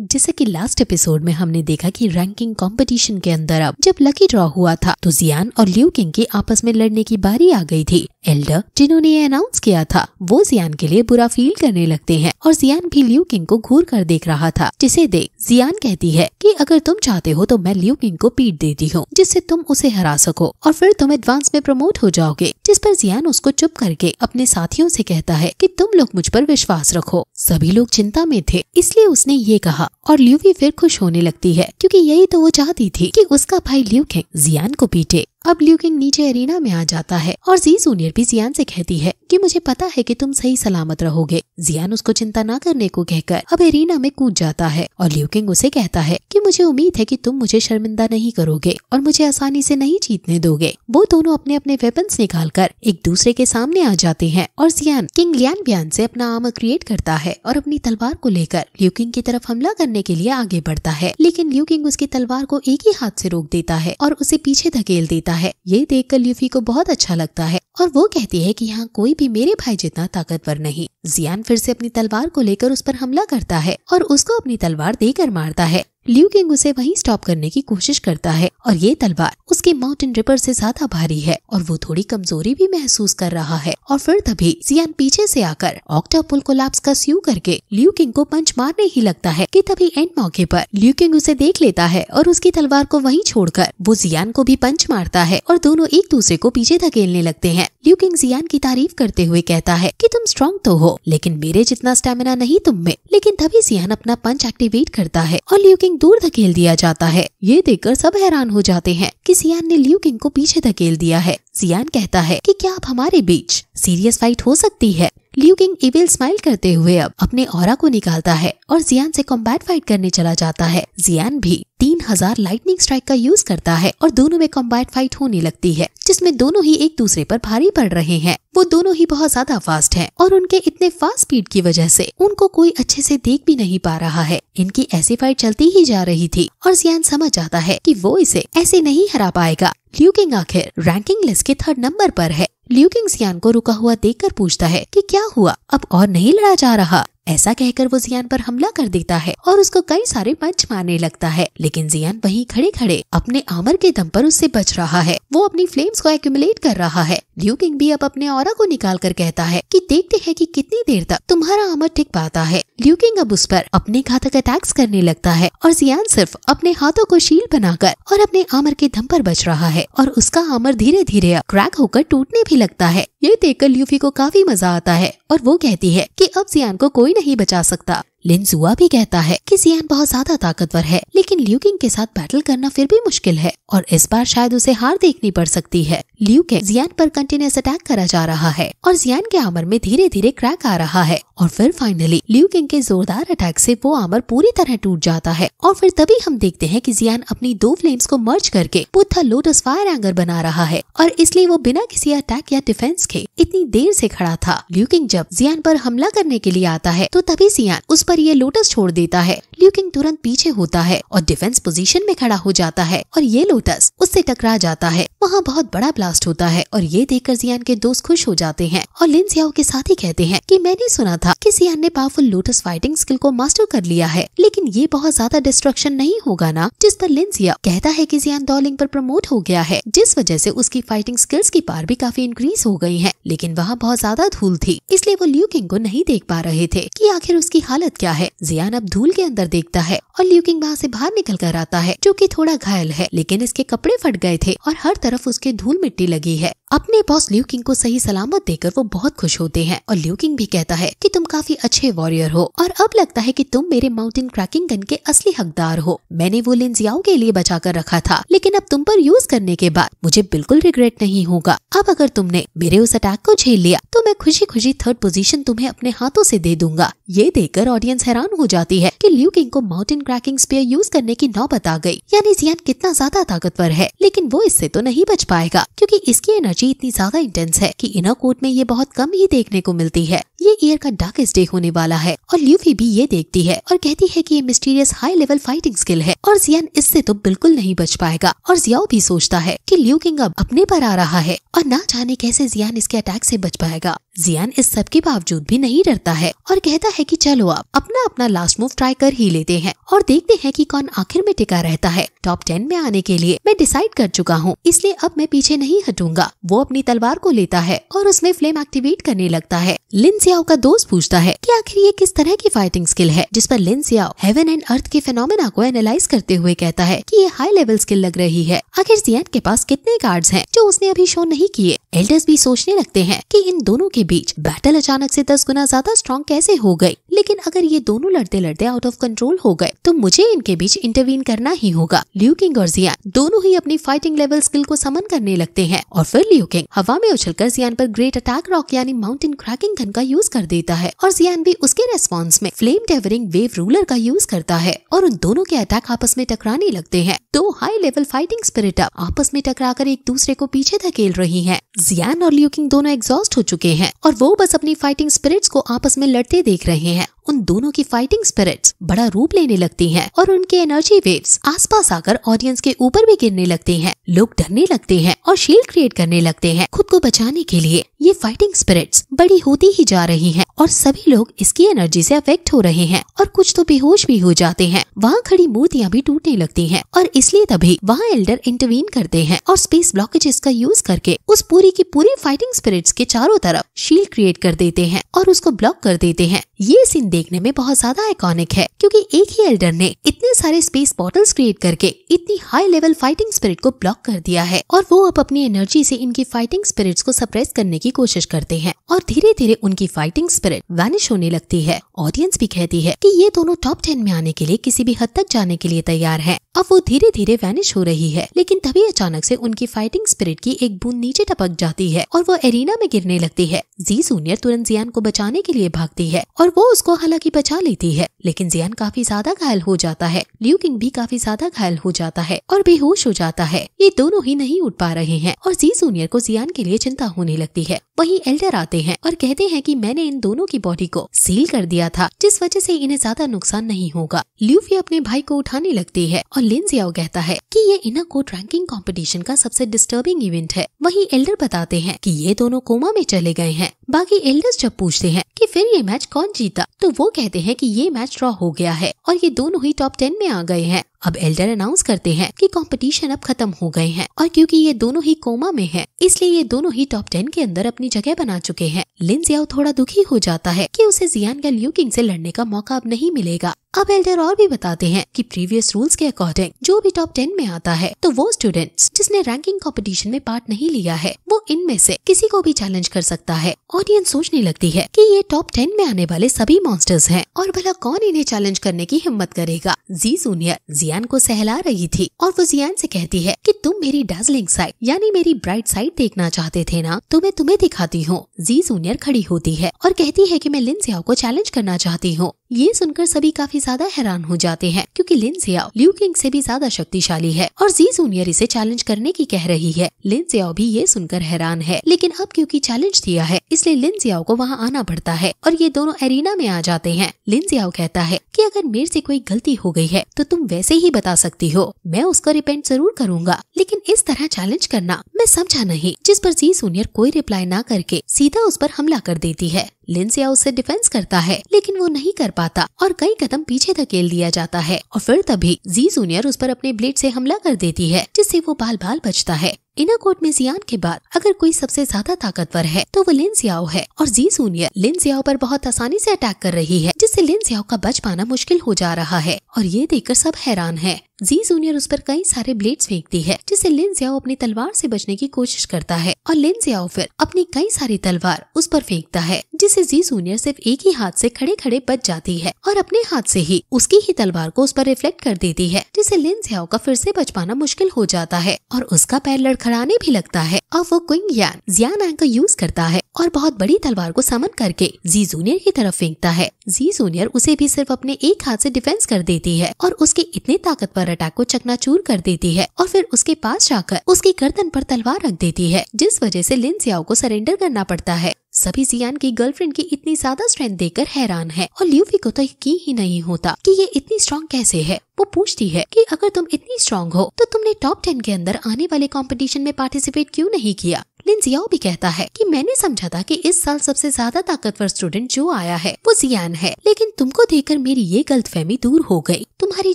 जैसे कि last episode में हमने देखा कि रैंकिंग कंपटीशन के अंदर अब जब लकी ड्रॉ हुआ था तो जियान और लियू किंग आपस में लड़ने की बारी आ गई थी एल्डर जिन्होंने ये अनाउंस किया था वो जियान के लिए बुरा फील करने लगते हैं और जियान भी लियू किंग को घूर कर देख रहा था जिसे देख जियान कहती है कि अगर तुम चाहते हो तो मैं लियू किंग को पीट देती हूँ जिससे तुम उसे हरा सको और फिर तुम एडवांस में प्रमोट हो जाओगे जिस पर जियान उसको चुप करके अपने साथियों से कहता है कि तुम लोग मुझ पर विश्वास रखो सभी लोग चिंता में थे इसलिए उसने ये कहा और ल्यूवी फिर खुश होने लगती है क्योंकि यही तो वो चाहती थी कि उसका भाई लियू किंग जियान को पीटे अब ल्यूकिंग नीचे एरिना में आ जाता है और जी जूनियर भी जियान से कहती है कि मुझे पता है कि तुम सही सलामत रहोगे जियान उसको चिंता ना करने को कहकर अब एरिना में कूद जाता है और ल्यूकिंग उसे कहता है कि मुझे उम्मीद है कि तुम मुझे शर्मिंदा नहीं करोगे और मुझे आसानी से नहीं जीतने दोगे वो दोनों अपने अपने वेपन्स निकाल कर एक दूसरे के सामने आ जाते हैं और जियान किंग लियान बियान से अपना आम क्रिएट करता है और अपनी तलवार को लेकर ल्यूकिंग की तरफ हमला करने के लिए आगे बढ़ता है लेकिन ल्यूकिंग उसकी तलवार को एक ही हाथ से रोक देता है और उसे पीछे धकेल देता है ये देखकर ल्यूफी को बहुत अच्छा लगता है और वो कहती है कि यहाँ कोई भी मेरे भाई जितना ताकतवर नहीं जियान फिर से अपनी तलवार को लेकर उस पर हमला करता है और उसको अपनी तलवार देकर मारता है लियू किंग उसे वहीं स्टॉप करने की कोशिश करता है और ये तलवार उसके माउंटेन रिपर से ज्यादा भारी है और वो थोड़ी कमजोरी भी महसूस कर रहा है और फिर तभी सियान पीछे से आकर ऑक्टापुल को लाप्स का स्यू करके लियू किंग को पंच मारने ही लगता है कि तभी एंड मौके पर लियू किंग उसे देख लेता है और उसकी तलवार को वही छोड़ वो जियान को भी पंच मारता है और दोनों एक दूसरे को पीछे धकेलने लगते है है ल्यू जियान की तारीफ करते हुए कहता है कि तुम स्ट्रांग तो हो लेकिन मेरे जितना स्टेमिना नहीं तुम में लेकिन तभी सियान अपना पंच एक्टिवेट करता है और ल्यूकिंग किंग दूर धकेल दिया जाता है ये देखकर सब हैरान हो जाते हैं कि सियान ने ल्यूकिंग किंग को पीछे धकेल दिया है सियान कहता है कि क्या अब हमारे बीच सीरियस फाइट हो सकती है लियू किंग इविल स्माइल करते हुए अब अपने और को निकालता है और जियान से कॉम्बैट फाइट करने चला जाता है जियान भी तीन हजार लाइटनिंग स्ट्राइक का यूज करता है और दोनों में कॉम्बैट फाइट होने लगती है जिसमें दोनों ही एक दूसरे पर भारी पड़ रहे हैं वो दोनों ही बहुत ज्यादा फास्ट हैं और उनके इतने फास्ट स्पीड की वजह से उनको कोई अच्छे से देख भी नहीं पा रहा है इनकी ऐसी फाइट चलती ही जा रही थी और जियान समझ जाता है कि वो इसे ऐसे नहीं हरा पाएगा ल्यूकिंग आखिर रैंकिंग लिस्ट के थर्ड नंबर पर है ल्यूकिंग सियान को रुका हुआ देखकर पूछता है कि क्या हुआ अब और नहीं लड़ा जा रहा ऐसा कहकर वो जियान पर हमला कर देता है और उसको कई सारे पंच मारने लगता है लेकिन जियान वहीं खड़े खड़े अपने आमर के दम पर उससे बच रहा है वो अपनी फ्लेम्स को एक्यूमुलेट कर रहा है ल्यू किंग भी अब अपने और को निकाल कर कहता है कि देखते हैं कि कितनी देर तक तुम्हारा आमर टिक पाता है ल्यू किंग अब उस पर अपने घातक अटैक्स करने लगता है और जियान सिर्फ अपने हाथों को शील बनाकर और अपने आमर के दम पर बच रहा है और उसका आमर धीरे धीरे क्रैक होकर टूटने भी लगता है ये देखकर ल्यूफी को काफी मजा आता है और वो कहती है कि अब जियान को कोई नहीं बचा सकता लिनजुआ भी कहता है कि जियान बहुत ज्यादा ताकतवर है लेकिन ल्यूकिंग के साथ बैटल करना फिर भी मुश्किल है और इस बार शायद उसे हार देखनी पड़ सकती है ल्यूकिंग जियान पर कंटिन्यूस अटैक करा जा रहा है और जियान के आमर में धीरे धीरे क्रैक आ रहा है और फिर फाइनली ल्यूकिंग के जोरदार अटैक से वो आमर पूरी तरह टूट जाता है और फिर तभी हम देखते हैं कि जियान अपनी दो फ्लेम्स को मर्ज करके बुद्धा लोटस फायर एंगर बना रहा है और इसलिए वो बिना किसी अटैक या डिफेंस के इतनी देर से खड़ा था ल्यूकिंग जब जियान पर हमला करने के लिए आता है तो तभी जियान उस पर पर ये लोटस छोड़ देता है ल्यूकिंग तुरंत पीछे होता है और डिफेंस पोजीशन में खड़ा हो जाता है और ये लोटस उससे टकरा जाता है वहाँ बहुत बड़ा ब्लास्ट होता है और ये देखकर जियान के दोस्त खुश हो जाते हैं और लिन सियाओ के साथ ही कहते हैं कि मैंने सुना था कि सियान ने पावरफुल लोटस फाइटिंग स्किल को मास्टर कर लिया है लेकिन ये बहुत ज्यादा डिस्ट्रक्शन नहीं होगा ना जिस पर लिन जिया कहता है की जियान दौलिंग पर प्रमोट हो गया है जिस वजह से उसकी फाइटिंग स्किल्स की पार भी काफी इंक्रीज हो गई है लेकिन वहाँ बहुत ज्यादा धूल थी इसलिए वो ल्यूकिंग किंग को नहीं देख पा रहे थे की आखिर उसकी हालत क्या है जियान अब धूल के अंदर देखता है और ल्यूकिंग वहाँ से बाहर निकल कर आता है जो कि थोड़ा घायल है लेकिन इसके कपड़े फट गए थे और हर तरफ उसके धूल मिट्टी लगी है अपने बॉस ल्यूकिंग को सही सलामत देकर वो बहुत खुश होते हैं और ल्यूकिंग भी कहता है कि तुम काफी अच्छे वॉरियर हो और अब लगता है कि तुम मेरे माउंटेन क्रैकिंग गन के असली हकदार हो मैंने वो लिंजियाओ के लिए बचा कर रखा था लेकिन अब तुम पर यूज करने के बाद मुझे बिल्कुल रिग्रेट नहीं होगा अब अगर तुमने मेरे उस अटैक को झेल लिया तो मैं खुशी खुशी थर्ड पोजिशन तुम्हें अपने हाथों से दे दूंगा ये देखकर ऑडियंस हैरान हो जाती है कि ल्यूकिंग को माउंटेन क्रैकिंग स्पेयर यूज करने की नौबत आ गई यानी जियान कितना ज्यादा ताकतवर है लेकिन वो इससे तो नहीं बच पाएगा क्योंकि इसकी एनर्जी एनर्जी इतनी ज्यादा इंटेंस है कि इनर कोर्ट में ये बहुत कम ही देखने को मिलती है ये ईयर का डार्केस्ट डे होने वाला है और ल्यूफी भी ये देखती है और कहती है की ये mysterious high level fighting skill है और जियान इससे तो बिल्कुल नहीं बच पाएगा और जियाओ भी सोचता है की ल्यू किंग अब अपने पर आ रहा है और ना जाने कैसे जियान इसके अटैक से बच पाएगा जियान इस सब के बावजूद भी नहीं डरता है और कहता है कि चलो आप अपना अपना लास्ट मूव ट्राई कर ही लेते हैं और देखते हैं कि कौन आखिर में टिका रहता है टॉप टेन में आने के लिए मैं डिसाइड कर चुका हूँ इसलिए अब मैं पीछे नहीं हटूंगा वो अपनी तलवार को लेता है और उसमें फ्लेम एक्टिवेट करने लगता है लिंसिया सियाओ का दोस्त पूछता है कि आखिर ये किस तरह की फाइटिंग स्किल है जिस पर लिन सियाओ हेवन एंड अर्थ के फेनोमेना को एनालाइज करते हुए कहता है कि ये हाई लेवल स्किल लग रही है आखिर जियान के पास कितने कार्ड्स हैं जो उसने अभी शो नहीं किए एल्डर्स भी सोचने लगते हैं कि इन दोनों के बीच बैटल अचानक से दस गुना ज्यादा स्ट्रॉन्ग कैसे हो गई लेकिन अगर ये दोनों लड़ते लड़ते आउट ऑफ कंट्रोल हो गए तो मुझे इनके बीच इंटरवीन करना ही होगा ल्यूकिंग और जियान दोनों ही अपनी फाइटिंग लेवल स्किल को समन करने लगते हैं और फिर ल्यूकिंग हवा में उछलकर जियान पर ग्रेट अटैक रॉक यानी माउंटेन क्रैकिंग गन का यूज यूज कर देता है और जियान भी उसके रेस्पॉन्स में फ्लेम टेवरिंग वेव रूलर का यूज करता है और उन दोनों के अटैक आपस में टकराने लगते हैं दो हाई लेवल फाइटिंग स्पिरिट आपस में टकरा एक दूसरे को पीछे धकेल रही है जियान और ल्यूकिंग दोनों एग्जॉस्ट हो चुके हैं और वो बस अपनी फाइटिंग स्पिरिट्स को आपस में लड़ते देख रहे हैं उन दोनों की फाइटिंग स्पिरिट्स बड़ा रूप लेने लगती हैं और उनके एनर्जी वेव्स आसपास आकर ऑडियंस के ऊपर भी गिरने लगते हैं लोग डरने लगते हैं और शील्ड क्रिएट करने लगते हैं खुद को बचाने के लिए ये फाइटिंग स्पिरिट्स बड़ी होती ही जा रही हैं और सभी लोग इसकी एनर्जी से अफेक्ट हो रहे हैं और कुछ तो बेहोश भी हो जाते हैं वहाँ खड़ी मूर्तियाँ भी टूटने लगती है और इसलिए तभी वहाँ एल्डर इंटरवीन करते हैं और स्पेस ब्लॉकेजेस का यूज करके उस पूरी की पूरी फाइटिंग स्पिरिट्स के चारों तरफ शील्ड क्रिएट कर देते हैं और उसको ब्लॉक कर देते हैं ये सीन देखने में बहुत ज्यादा आइकॉनिक है क्योंकि एक ही एल्डर ने इतने सारे स्पेस बॉटल्स क्रिएट करके इतनी हाई लेवल फाइटिंग स्पिरिट को ब्लॉक कर दिया है और वो अब अपनी एनर्जी से इनकी फाइटिंग स्पिरिट्स को सप्रेस करने की कोशिश करते हैं और धीरे धीरे उनकी फाइटिंग स्पिरिट वैनिश होने लगती है ऑडियंस भी कहती है की ये दोनों टॉप टेन में आने के लिए किसी भी हद तक जाने के लिए तैयार है अब वो धीरे धीरे वैनिश हो रही है लेकिन तभी अचानक से उनकी फाइटिंग स्पिरिट की एक बूंद नीचे टपक जाती है और वो एरिना में गिरने लगती है जी सूनियर तुरंत जियान को बचाने के लिए भागती है और वो उसको हालांकि बचा लेती है लेकिन जियान काफी ज्यादा घायल हो जाता है लियू किंग भी काफी ज्यादा घायल हो जाता है और बेहोश हो जाता है ये दोनों ही नहीं उठ पा रहे हैं और जी सूनियर को जियान के लिए चिंता होने लगती है वही एल्डर आते हैं और कहते हैं की मैंने इन दोनों की बॉडी को सील कर दिया था जिस वजह ऐसी इन्हें ज्यादा नुकसान नहीं होगा ल्यूफी अपने भाई को उठाने लगती है और लिनजियाओ कहता है की ये इना को ट्रैंकिंग कॉम्पिटिशन का सबसे डिस्टर्बिंग इवेंट है वही एल्डर बताते हैं की ये दोनों कोमा में चले गए हैं बाकी एल्डर्स जब पूछते हैं कि फिर ये मैच कौन जीता तो वो कहते हैं कि ये मैच ड्रॉ हो गया है और ये दोनों ही टॉप टेन में आ गए हैं अब एल्डर अनाउंस करते हैं कि कंपटीशन अब खत्म हो गए हैं और क्योंकि ये दोनों ही कोमा में हैं, इसलिए ये दोनों ही टॉप टेन के अंदर अपनी जगह बना चुके हैं लिन जियाओ थोड़ा दुखी हो जाता है कि उसे जियान या ल्यू किंग से लड़ने का मौका अब नहीं मिलेगा अब एल्डर और भी बताते हैं कि प्रीवियस रूल्स के अकॉर्डिंग जो भी टॉप टेन में आता है तो वो स्टूडेंट्स जिसने रैंकिंग कंपटीशन में पार्ट नहीं लिया है वो इनमें से किसी को भी चैलेंज कर सकता है ऑडियंस सोचने लगती है कि ये टॉप टेन में आने वाले सभी मॉन्स्टर्स हैं और भला कौन इन्हें चैलेंज करने की हिम्मत करेगा जी जूनियर जिया जियान को सहला रही थी और वो जियान से कहती है कि तुम मेरी डार्जिलिंग साइड यानी मेरी ब्राइट साइड देखना चाहते थे ना तो मैं तुम्हें दिखाती हूँ जी जूनियर खड़ी होती है और कहती है की मैं लिन सियाओ को चैलेंज करना चाहती हूँ ये सुनकर सभी काफी ज्यादा हैरान हो जाते हैं क्योंकि लिन जियाओ ल्यू किंग से भी ज्यादा शक्तिशाली है और जी जूनियर इसे चैलेंज करने की कह रही है लिन जियाओ भी ये सुनकर हैरान है लेकिन अब क्योंकि चैलेंज दिया है इसलिए लिन जियाओ को वहाँ आना पड़ता है और ये दोनों एरिना में आ जाते हैं लिन जियाओ कहता है की अगर मेरे से कोई गलती हो गई है तो तुम वैसे ही बता सकती हो मैं उसका रिपेंट जरूर करूँगा लेकिन इस तरह चैलेंज करना मैं समझा नहीं जिस पर जी जूनियर कोई रिप्लाई न करके सीधा उस पर हमला कर देती है लिन जियाओ उससे डिफेंस करता है लेकिन वो नहीं कर पाता और कई कदम पीछे धकेल दिया जाता है और फिर तभी जी जूनियर उस पर अपने ब्लेड से हमला कर देती है जिससे वो बाल बाल बचता है इना कोर्ट में जियान के बाद अगर कोई सबसे ज्यादा ताकतवर है तो वो लिन जियाओ है और जी सूनियर लिन जियाओ पर बहुत आसानी से अटैक कर रही है जिससे लिन जियाओ का बच पाना मुश्किल हो जा रहा है और ये देखकर सब हैरान है जी जूनियर उस पर कई सारे ब्लेड्स फेंकती है जिससे लिन जियाओ अपनी तलवार से बचने की कोशिश करता है और लिन जियाओ फिर अपनी कई सारी तलवार उस पर फेंकता है जिससे जी जूनियर सिर्फ एक ही हाथ से खड़े खड़े बच जाती है और अपने हाथ से ही उसकी ही तलवार को उस पर रिफ्लेक्ट कर देती है जिससे लिन जियाओ का फिर से बच पाना मुश्किल हो जाता है और उसका पैर लड़का खड़खड़ाने भी लगता है और वो क्विंग यान जियान एंग का यूज करता है और बहुत बड़ी तलवार को समन करके जी जूनियर की तरफ फेंकता है जी जूनियर उसे भी सिर्फ अपने एक हाथ से डिफेंस कर देती है और उसके इतने ताकतवर अटैक को चकनाचूर कर देती है और फिर उसके पास जाकर उसकी गर्दन पर तलवार रख देती है जिस वजह से लिन जियाओ को सरेंडर करना पड़ता है सभी जियान की गर्लफ्रेंड की इतनी ज्यादा स्ट्रेंथ देखकर हैरान है और ल्यूफी को तो यकीन ही नहीं होता कि ये इतनी स्ट्रांग कैसे है वो पूछती है कि अगर तुम इतनी स्ट्रांग हो तो तुमने टॉप टेन के अंदर आने वाले कंपटीशन में पार्टिसिपेट क्यों नहीं किया लिंजियाओ भी कहता है कि मैंने समझा था कि इस साल सबसे ज्यादा ताकतवर स्टूडेंट जो आया है वो जियान है लेकिन तुमको देखकर मेरी ये गलतफहमी दूर हो गई तुम्हारी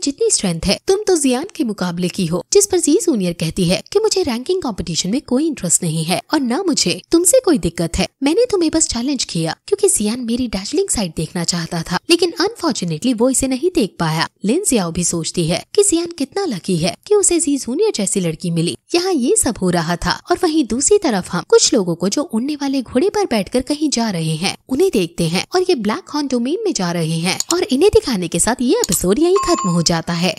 जितनी स्ट्रेंथ है तुम तो जियान के मुकाबले की हो जिस पर जी सूनियर कहती है कि मुझे रैंकिंग कंपटीशन में कोई इंटरेस्ट नहीं है और न मुझे तुमसे कोई दिक्कत है मैंने तुम्हें बस चैलेंज किया क्योंकि सियान मेरी डार्जिलिंग साइड देखना चाहता था लेकिन अनफॉर्चुनेटली वो इसे नहीं देख पाया लिन भी सोचती है कि सियान कितना लकी है कि उसे जी जूनियर जैसी लड़की मिली यहाँ ये सब हो रहा था और वहीं दूसरी तरफ हम कुछ लोगों को जो उड़ने वाले घोड़े पर बैठकर कहीं जा रहे हैं उन्हें देखते हैं और ये ब्लैक हॉर्न डोमेन में जा रहे हैं और इन्हें दिखाने के साथ ये एपिसोड यही खत्म हो जाता है